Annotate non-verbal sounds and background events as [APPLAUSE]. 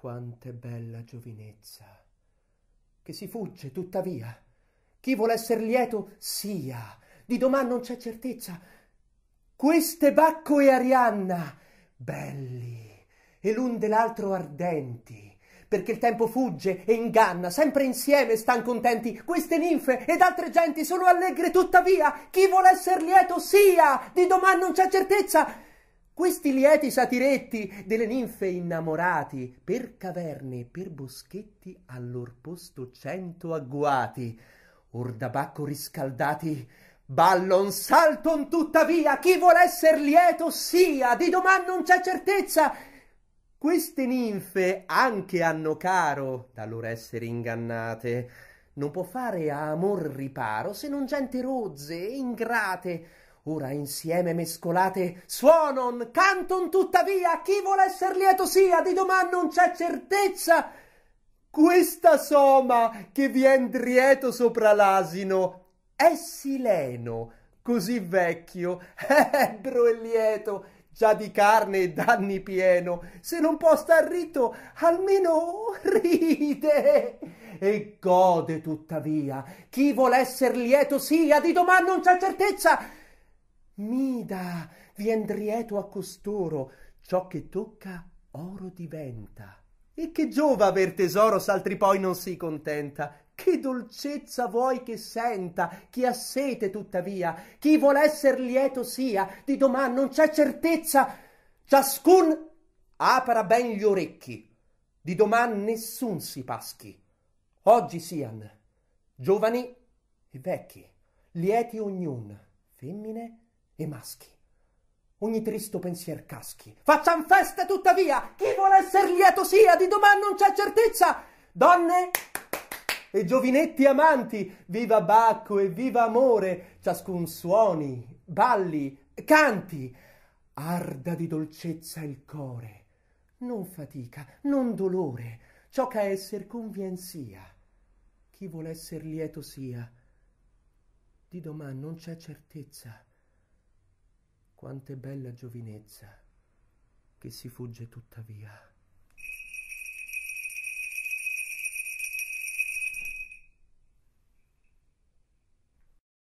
Quant'è bella giovinezza, che si fugge tuttavia. Chi vuol esser lieto sia, di domani non c'è certezza. Queste Bacco e Arianna, belli, e l'un dell'altro ardenti, perché il tempo fugge e inganna, sempre insieme stan contenti, queste ninfe ed altre genti sono allegre tuttavia, chi vuol esser lieto sia, di domani non c'è certezza. Questi lieti satiretti delle ninfe innamorati, per caverne e per boschetti al lor posto cento agguati, or da bacco riscaldati, Ballon salton tuttavia, chi vuol esser lieto sia, di domani non c'è certezza. Queste ninfe anche hanno caro, da loro essere ingannate, non può fare a amor riparo se non gente rozze e ingrate ora insieme mescolate, suonon, canton tuttavia, chi vuol esser lieto sia, di domani non c'è certezza. Questa soma che vien drieto sopra l'asino è Sileno, così vecchio, [LAUGHS] ebro e lieto, già di carne e danni pieno, se non può star ritto, almeno ride e gode tuttavia. Chi vuol esser lieto sia, di domani non c'è certezza mida vien drieto a costoro ciò che tocca oro diventa e che giova aver tesoro s'altri poi non si contenta che dolcezza vuoi che senta chi ha sete tuttavia chi vuol esser lieto sia di doman non c'è certezza ciascun apra ben gli orecchi di doman nessun si paschi oggi sian giovani e vecchi lieti ognun femmine e maschi. Ogni tristo pensier caschi. Facciam festa tuttavia! Chi vuole esser lieto sia, di domani non c'è certezza! Donne e giovinetti amanti, viva Bacco e viva amore! Ciascun suoni, balli, canti! Arda di dolcezza il core, non fatica, non dolore, ciò che a esser convien sia. Chi vuole esser lieto sia, di domani non c'è certezza quant'è bella giovinezza, che si fugge tuttavia.